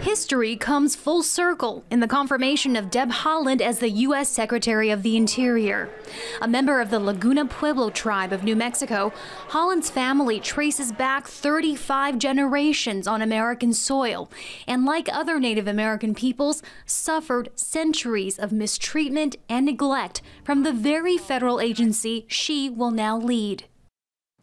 History comes full circle in the confirmation of Deb Holland as the U.S. Secretary of the Interior. A member of the Laguna Pueblo tribe of New Mexico, Holland's family traces back 35 generations on American soil and, like other Native American peoples, suffered centuries of mistreatment and neglect from the very federal agency she will now lead.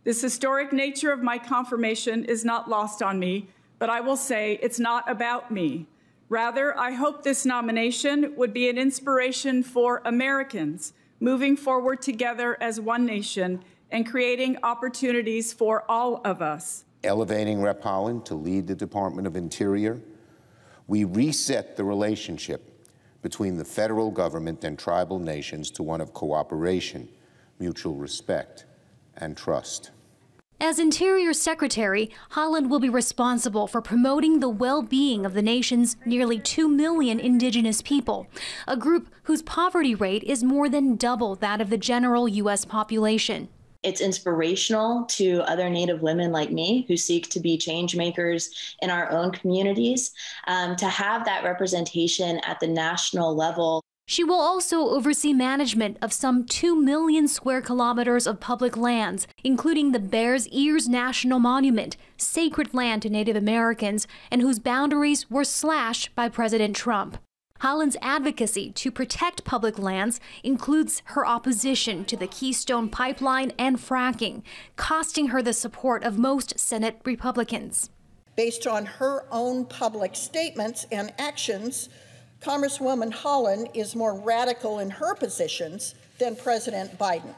This historic nature of my confirmation is not lost on me but I will say it's not about me. Rather, I hope this nomination would be an inspiration for Americans moving forward together as one nation and creating opportunities for all of us. Elevating Rep Holland to lead the Department of Interior, we reset the relationship between the federal government and tribal nations to one of cooperation, mutual respect, and trust. As Interior Secretary, Holland will be responsible for promoting the well being of the nation's nearly 2 million indigenous people, a group whose poverty rate is more than double that of the general U.S. population. It's inspirational to other Native women like me who seek to be change makers in our own communities um, to have that representation at the national level. She will also oversee management of some 2 million square kilometers of public lands, including the Bears Ears National Monument, sacred land to Native Americans, and whose boundaries were slashed by President Trump. Holland's advocacy to protect public lands includes her opposition to the Keystone Pipeline and fracking, costing her the support of most Senate Republicans. Based on her own public statements and actions, Congresswoman Holland is more radical in her positions than President Biden.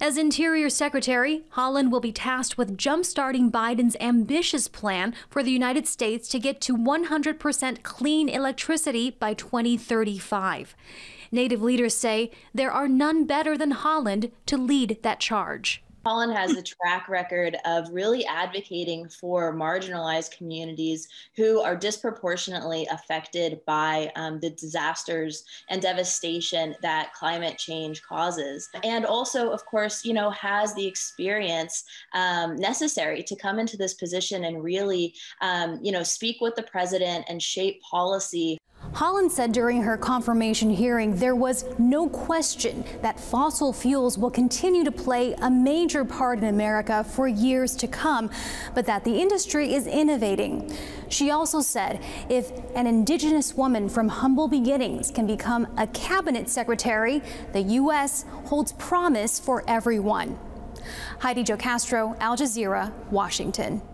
As Interior Secretary, Holland will be tasked with jumpstarting Biden's ambitious plan for the United States to get to 100% clean electricity by 2035. Native leaders say there are none better than Holland to lead that charge. Colin has a track record of really advocating for marginalized communities who are disproportionately affected by um, the disasters and devastation that climate change causes. And also, of course, you know, has the experience um, necessary to come into this position and really, um, you know, speak with the president and shape policy. Holland said during her confirmation hearing there was no question that fossil fuels will continue to play a major major part in America for years to come, but that the industry is innovating. She also said if an indigenous woman from humble beginnings can become a cabinet secretary, the U.S. holds promise for everyone. Heidi Jo Castro, Al Jazeera, Washington.